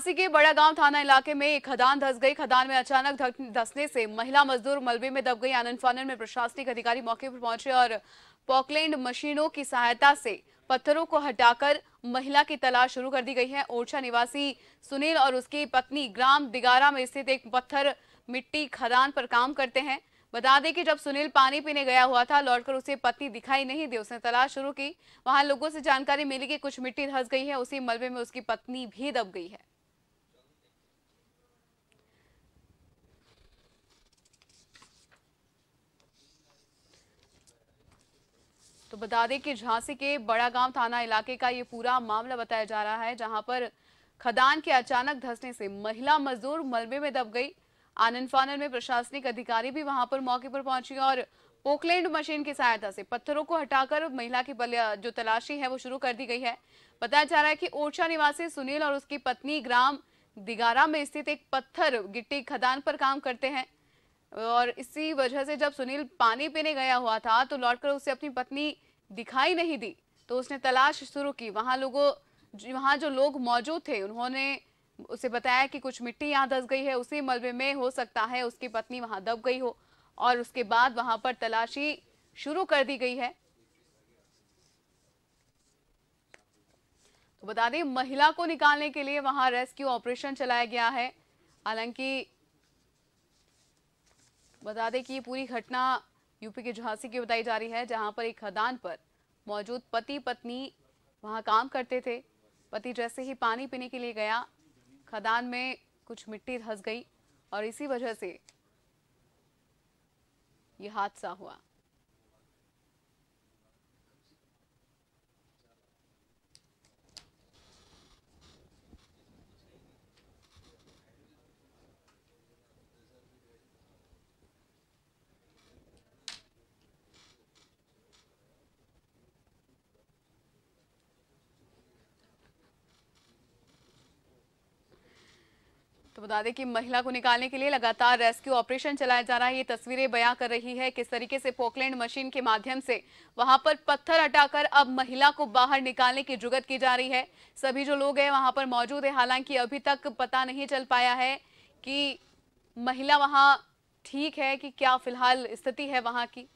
झांसी के बड़ागांव थाना इलाके में एक खदान धस गई खदान में अचानक धसने से महिला मजदूर मलबे में दब गई आनंद फानन में प्रशासनिक अधिकारी मौके पर पहुंचे और पॉकलैंड मशीनों की सहायता से पत्थरों को हटाकर महिला की तलाश शुरू कर दी गई है ओरछा निवासी सुनील और उसकी पत्नी ग्राम दिगारा में स्थित एक पत्थर मिट्टी खदान पर काम करते हैं बता दें कि जब सुनील पानी पीने गया हुआ था लौटकर उसे पत्नी दिखाई नहीं दी उसने तलाश शुरू की वहां लोगों से जानकारी मिली कि कुछ मिट्टी धस गई है उसी मलबे में उसकी पत्नी भी दब गई है तो बता दें कि झांसी के बड़ा गांव थाना इलाके का ये पूरा मामला बताया जा रहा है जहां पर खदान के अचानक धसने से महिला मजदूर मलबे में दब गई आनंद फानन में प्रशासनिक अधिकारी भी वहां पर मौके पर पहुंची और पोकलैंड मशीन की सहायता से पत्थरों को हटाकर महिला की जो तलाशी है वो शुरू कर दी गई है बताया जा रहा है कि ओरछा निवासी सुनील और उसकी पत्नी ग्राम दिगारा में स्थित एक पत्थर गिट्टी खदान पर काम करते हैं और इसी वजह से जब सुनील पानी पीने गया हुआ था तो लौटकर उसे अपनी पत्नी दिखाई नहीं दी तो उसने तलाश शुरू की वहां लोगों वहां जो लोग मौजूद थे उन्होंने उसे बताया कि कुछ मिट्टी यहाँ धस गई है उसी मलबे में हो सकता है उसकी पत्नी वहां दब गई हो और उसके बाद वहां पर तलाशी शुरू कर दी गई है तो बता दें महिला को निकालने के लिए वहां रेस्क्यू ऑपरेशन चलाया गया है हालांकि बता दें कि ये पूरी घटना यूपी के झांसी की बताई जा रही है जहां पर एक खदान पर मौजूद पति पत्नी वहां काम करते थे पति जैसे ही पानी पीने के लिए गया खदान में कुछ मिट्टी धस गई और इसी वजह से ये हादसा हुआ तो बता दें कि महिला को निकालने के लिए लगातार रेस्क्यू ऑपरेशन चलाया जा रहा है ये तस्वीरें बयां कर रही है किस तरीके से पोकलैंड मशीन के माध्यम से वहां पर पत्थर हटाकर अब महिला को बाहर निकालने की जुगत की जा रही है सभी जो लोग हैं वहां पर मौजूद है हालांकि अभी तक पता नहीं चल पाया है कि महिला वहां ठीक है कि क्या फिलहाल स्थिति है वहां की